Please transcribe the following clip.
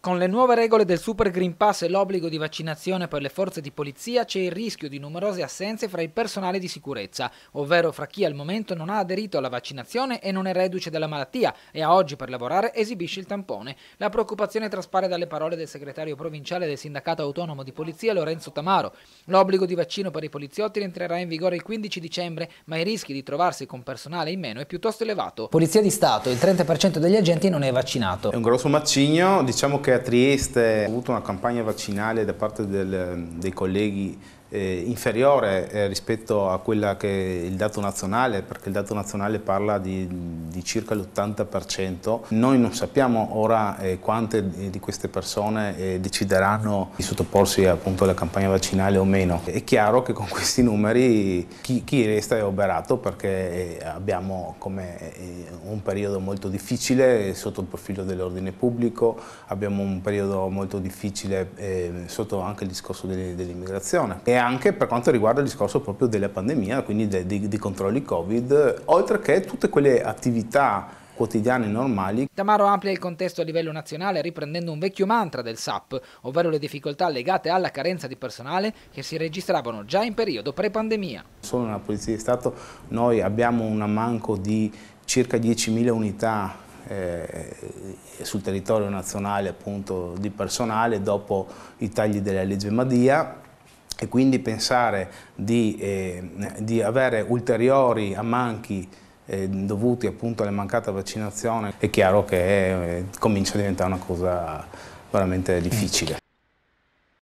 Con le nuove regole del Super Green Pass e l'obbligo di vaccinazione per le forze di polizia c'è il rischio di numerose assenze fra il personale di sicurezza, ovvero fra chi al momento non ha aderito alla vaccinazione e non è reduce dalla malattia e a oggi per lavorare esibisce il tampone. La preoccupazione traspare dalle parole del segretario provinciale del sindacato autonomo di polizia Lorenzo Tamaro. L'obbligo di vaccino per i poliziotti entrerà in vigore il 15 dicembre, ma i rischi di trovarsi con personale in meno è piuttosto elevato. Polizia di Stato, il 30% degli agenti non è vaccinato. È un grosso macigno, diciamo che che a Trieste ho avuto una campagna vaccinale da parte del, dei colleghi eh, inferiore eh, rispetto a quella che è il dato nazionale, perché il dato nazionale parla di di circa l'80%. Noi non sappiamo ora eh, quante di queste persone eh, decideranno di sottoporsi appunto alla campagna vaccinale o meno. È chiaro che con questi numeri chi, chi resta è oberato perché eh, abbiamo come eh, un periodo molto difficile sotto il profilo dell'ordine pubblico, abbiamo un periodo molto difficile eh, sotto anche il discorso dell'immigrazione e anche per quanto riguarda il discorso proprio della pandemia, quindi dei, dei, dei controlli Covid, oltre che tutte quelle attività attività quotidiane normali. Tamaro amplia il contesto a livello nazionale riprendendo un vecchio mantra del SAP, ovvero le difficoltà legate alla carenza di personale che si registravano già in periodo pre-pandemia. Solo nella Polizia di Stato noi abbiamo un ammanco di circa 10.000 unità eh, sul territorio nazionale appunto di personale dopo i tagli della legge Madia e quindi pensare di, eh, di avere ulteriori ammanchi eh, dovuti appunto alla mancata vaccinazione, è chiaro che eh, comincia a diventare una cosa veramente difficile.